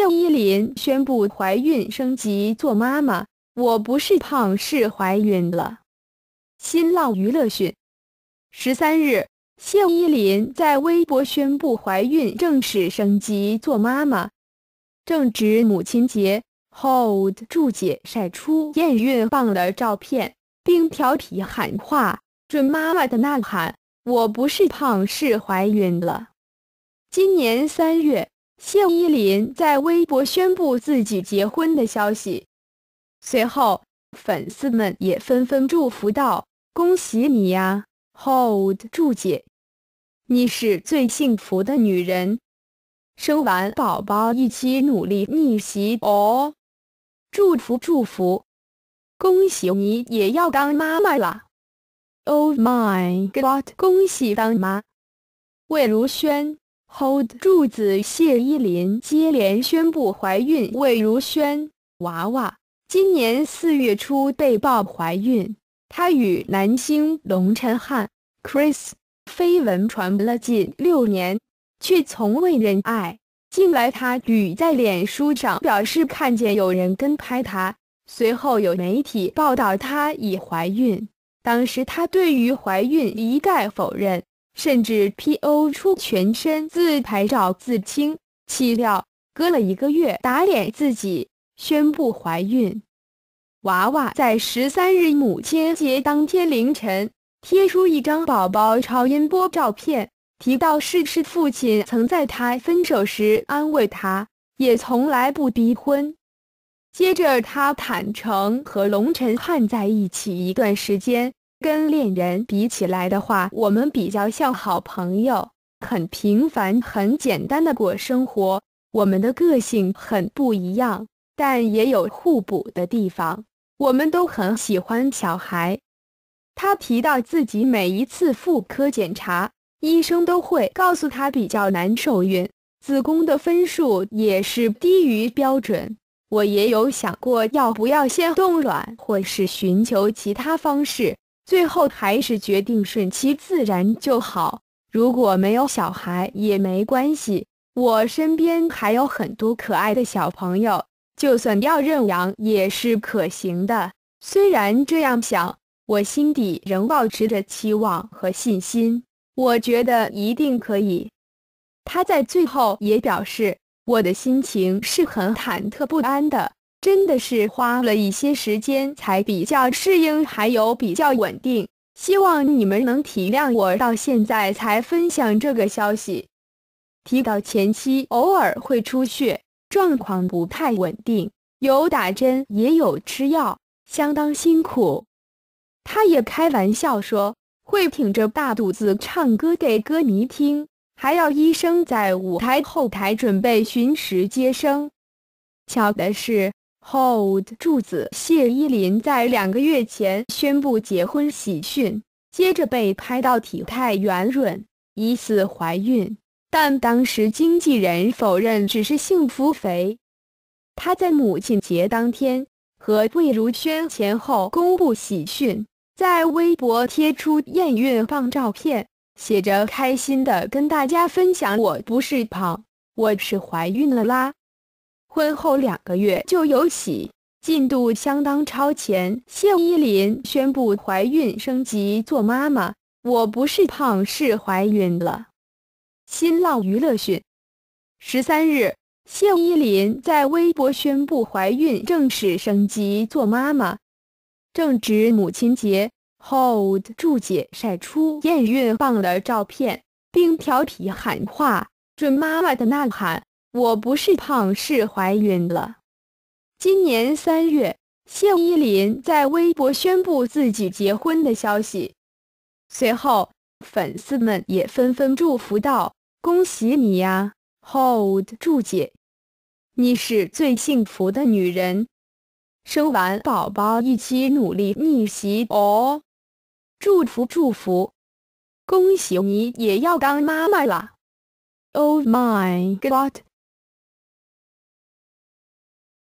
谢依霖宣布怀孕升级做妈妈，我不是胖是怀孕了。新浪娱乐讯，十三日，谢依霖在微博宣布怀孕，正式升级做妈妈。正值母亲节，Hold 住姐晒出验孕棒的照片，并调皮喊话准妈妈的呐喊：“我不是胖是怀孕了。”今年三月。谢依霖在微博宣布自己结婚的消息，随后粉丝们也纷纷祝福道：“恭喜你呀，hold 住姐，你是最幸福的女人，生完宝宝一起努力逆袭哦，祝福祝福，恭喜你也要当妈妈了，Oh my God，恭喜当妈，魏如萱。” Hold 柱子、谢依霖接连宣布怀孕，魏如萱娃娃今年四月初被曝怀孕，她与男星龙辰汉 Chris 绯闻传了近六年，却从未认爱。近来，她与在脸书上表示看见有人跟拍她，随后有媒体报道她已怀孕，当时她对于怀孕一概否认。甚至 PO 出全身自拍照自清，岂料隔了一个月打脸自己，宣布怀孕。娃娃在十三日母亲节当天凌晨贴出一张宝宝超音波照片，提到是是父亲曾在她分手时安慰她，也从来不逼婚。接着她坦诚和龙晨汉在一起一段时间。跟恋人比起来的话，我们比较像好朋友，很平凡、很简单的过生活。我们的个性很不一样，但也有互补的地方。我们都很喜欢小孩。他提到自己每一次妇科检查，医生都会告诉他比较难受孕，子宫的分数也是低于标准。我也有想过要不要先冻卵，或是寻求其他方式。最后还是决定顺其自然就好。如果没有小孩也没关系，我身边还有很多可爱的小朋友，就算要认养也是可行的。虽然这样想，我心底仍保持着期望和信心。我觉得一定可以。他在最后也表示，我的心情是很忐忑不安的。真的是花了一些时间才比较适应，还有比较稳定。希望你们能体谅我到现在才分享这个消息。提到前期偶尔会出血，状况不太稳定，有打针也有吃药，相当辛苦。他也开玩笑说会挺着大肚子唱歌给歌迷听，还要医生在舞台后台准备巡时接生。巧的是。Hold 柱子谢依霖在两个月前宣布结婚喜讯，接着被拍到体态圆润，疑似怀孕，但当时经纪人否认只是幸福肥。她在母亲节当天和魏如萱前后公布喜讯，在微博贴出验孕棒照片，写着开心的跟大家分享，我不是胖，我是怀孕了啦。婚后两个月就有喜，进度相当超前。谢依霖宣布怀孕，升级做妈妈。我不是胖，是怀孕了。新浪娱乐讯，十三日，谢依霖在微博宣布怀孕，正式升级做妈妈。正值母亲节，Hold 住姐晒出验孕棒的照片，并调皮喊话准妈妈的呐喊。我不是胖，是怀孕了。今年三月，谢依霖在微博宣布自己结婚的消息，随后粉丝们也纷纷祝福道：“恭喜你呀，hold 住姐，你是最幸福的女人，生完宝宝一起努力逆袭哦，祝福祝福，恭喜你也要当妈妈了，Oh my God！”